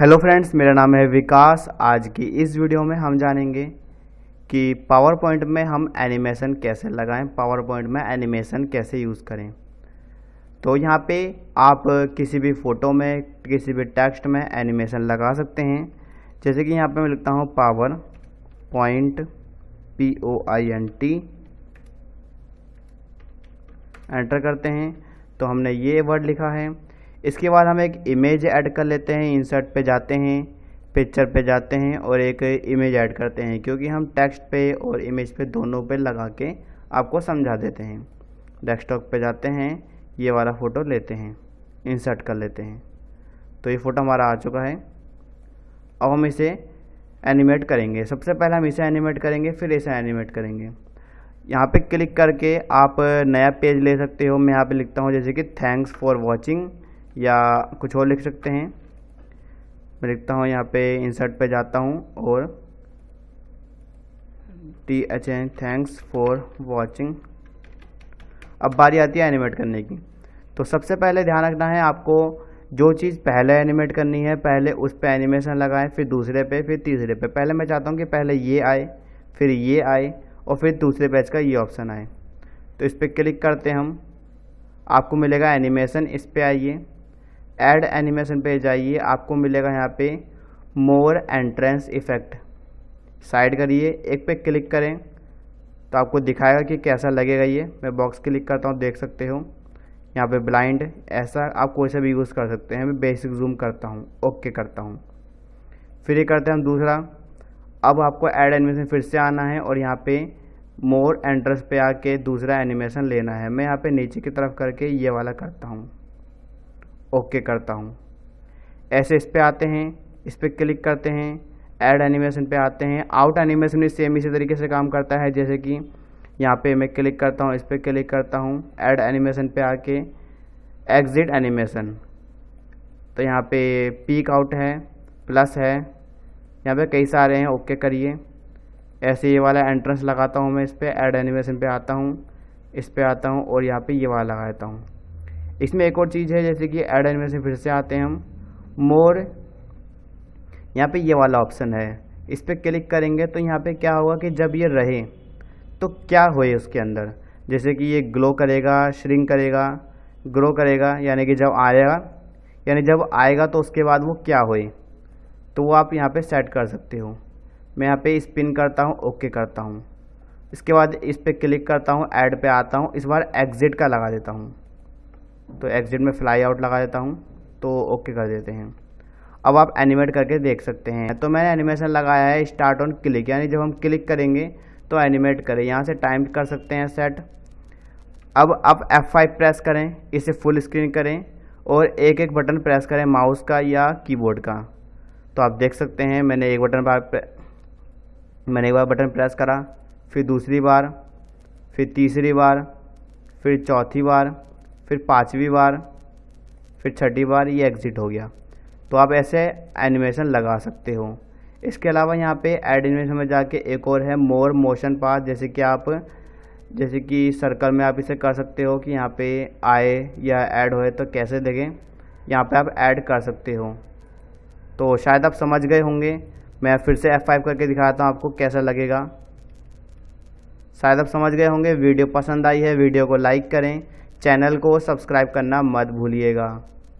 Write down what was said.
hello friends मेरा नाम है विकास आज की इस वीडियो में हम जानेंगे कि पावर पॉइंट में हम एनिमेशन कैसे लगाएं पावर पॉइंट में एनिमेशन कैसे यूज़ करें तो यहाँ पे आप किसी भी फ़ोटो में किसी भी टेक्स्ट में एनिमेशन लगा सकते हैं जैसे कि यहाँ पे मैं लिखता हूँ PowerPoint P O I N T enter करते हैं तो हमने ये वर्ड लिखा है इसके बाद हम एक इमेज ऐड कर लेते हैं इंसर्ट पे जाते हैं पिक्चर पे जाते हैं और एक इमेज ऐड करते हैं क्योंकि हम टेक्स्ट पे और इमेज पे दोनों पे लगा के आपको समझा देते हैं डेस्कटॉप पे जाते हैं ये वाला फ़ोटो लेते हैं इंसर्ट कर लेते हैं तो ये फ़ोटो हमारा आ चुका है अब हम इसे एनिमेट करेंगे सबसे पहले हम इसे एनिमेट करेंगे फिर इसे एनिमेट करेंगे यहाँ पे क्लिक करके आप नया पेज ले सकते हो मैं यहाँ पे लिखता हूँ जैसे कि थैंक्स फॉर वॉचिंग या कुछ और लिख सकते हैं मैं लिखता हूँ यहाँ पे इंसर्ट पे जाता हूँ और T H N thanks for watching अब बारी आती है एनिमेट करने की तो सबसे पहले ध्यान रखना है आपको जो चीज़ पहले एनिमेट करनी है पहले उस पर एनिमेशन लगाएं फिर दूसरे पे फिर तीसरे पे पहले मैं चाहता हूँ कि पहले ये आए फिर ये आए और फिर दूसरे पेज का ये ऑप्शन आए तो इस पर क्लिक करते हम आपको मिलेगा एनिमेशन इस पर आइए ऐड एनिमेशन पे जाइए आपको मिलेगा यहाँ पे मोर एंट्रेंस इफ़ेक्ट साइड करिए एक पे क्लिक करें तो आपको दिखाएगा कि कैसा लगेगा ये मैं बॉक्स क्लिक करता हूँ देख सकते हो यहाँ पे ब्लाइंड ऐसा आप कोई सा भी यूज़ कर सकते हैं मैं बेसिक जूम करता हूँ ओके करता हूँ फिर ये करते हैं हम दूसरा अब आपको एड एनिमेशन फिर से आना है और यहाँ पे मोर एंट्रेंस पे आके दूसरा एनिमेशन लेना है मैं यहाँ पे नीचे की तरफ करके ये वाला करता हूँ ओके करता हूँ ऐसे इस पर आते हैं इस पर क्लिक करते हैं ऐड एनिमेशन पे आते हैं आउट एनिमेशन भी सेम इसी तरीके से काम करता है जैसे कि यहाँ पे मैं क्लिक करता हूँ इस पर क्लिक करता हूँ ऐड एनिमेशन पे आके एग्ज़िट एनिमेशन तो यहाँ पे पीक आउट है प्लस है यहाँ पे कई सारे हैं ओके करिए ऐसे ये वाला एंट्रेंस लगाता हूँ मैं इस पर ऐड एनिमेशन पे आता हूँ इस पर आता हूँ और यहाँ पर ये वाला लगाता हूँ इसमें एक और चीज़ है जैसे कि एड एन में से फिर से आते हैं हम मोर यहाँ पे ये वाला ऑप्शन है इस पर क्लिक करेंगे तो यहाँ पे क्या होगा कि जब ये रहे तो क्या होए उसके अंदर जैसे कि ये ग्लो करेगा श्रिंक करेगा ग्रो करेगा यानी कि जब आएगा यानी जब आएगा तो उसके बाद वो क्या होए तो वो आप यहाँ पे सेट कर सकते हो मैं यहाँ पे स्पिन करता हूँ ओके करता हूँ इसके बाद इस पर क्लिक करता हूँ ऐड पे आता हूँ इस बार एग्ज़िट का लगा देता हूँ तो एग्जिट में फ्लाई आउट लगा देता हूँ तो ओके कर देते हैं अब आप एनिमेट करके देख सकते हैं तो मैंने एनिमेशन लगाया है स्टार्ट ऑन क्लिक यानी जब हम क्लिक करेंगे तो एनिमेट करें यहाँ से टाइम कर सकते हैं सेट अब आप F5 प्रेस करें इसे फुल स्क्रीन करें और एक एक बटन प्रेस करें माउस का या कीबोर्ड का तो आप देख सकते हैं मैंने एक बटन बार मैंने एक बार बटन प्रेस करा फिर दूसरी बार फिर तीसरी बार फिर चौथी बार फिर पाँचवीं बार फिर छठी बार ये एग्ज़िट हो गया तो आप ऐसे एनिमेशन लगा सकते हो इसके अलावा यहाँ पे एड एनिमेशन में जाके एक और है मोर मोशन पास जैसे कि आप जैसे कि सर्कल में आप इसे कर सकते हो कि यहाँ पे आए या ऐड होए तो कैसे देखें यहाँ पे आप ऐड कर सकते हो तो शायद आप समझ गए होंगे मैं फिर से F5 करके दिखाता हूँ आपको कैसा लगेगा शायद आप समझ गए होंगे वीडियो पसंद आई है वीडियो को लाइक करें चैनल को सब्सक्राइब करना मत भूलिएगा